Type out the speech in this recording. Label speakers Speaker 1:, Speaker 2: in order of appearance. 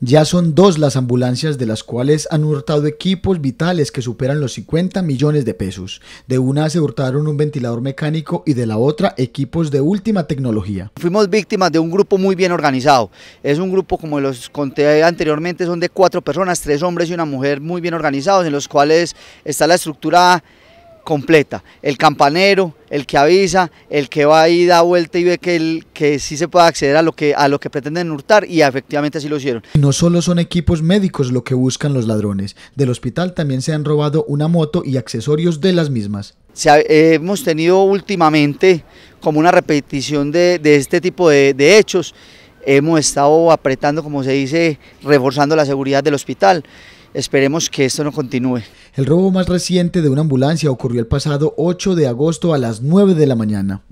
Speaker 1: Ya son dos las ambulancias de las cuales han hurtado equipos vitales que superan los 50 millones de pesos. De una se hurtaron un ventilador mecánico y de la otra equipos de última tecnología.
Speaker 2: Fuimos víctimas de un grupo muy bien organizado. Es un grupo, como los conté anteriormente, son de cuatro personas, tres hombres y una mujer muy bien organizados, en los cuales está la estructura completa. El campanero, el que avisa, el que va y da vuelta y ve que, el, que sí se puede acceder a lo, que, a lo que pretenden hurtar y efectivamente así lo hicieron.
Speaker 1: No solo son equipos médicos lo que buscan los ladrones, del hospital también se han robado una moto y accesorios de las mismas.
Speaker 2: hemos tenido últimamente como una repetición de, este tipo de hechos, hemos estado apretando, como se dice, reforzando la seguridad del hospital. Esperemos que esto no continúe.
Speaker 1: El robo más reciente de una ambulancia ocurrió el pasado 8 de agosto a las 9 de la mañana.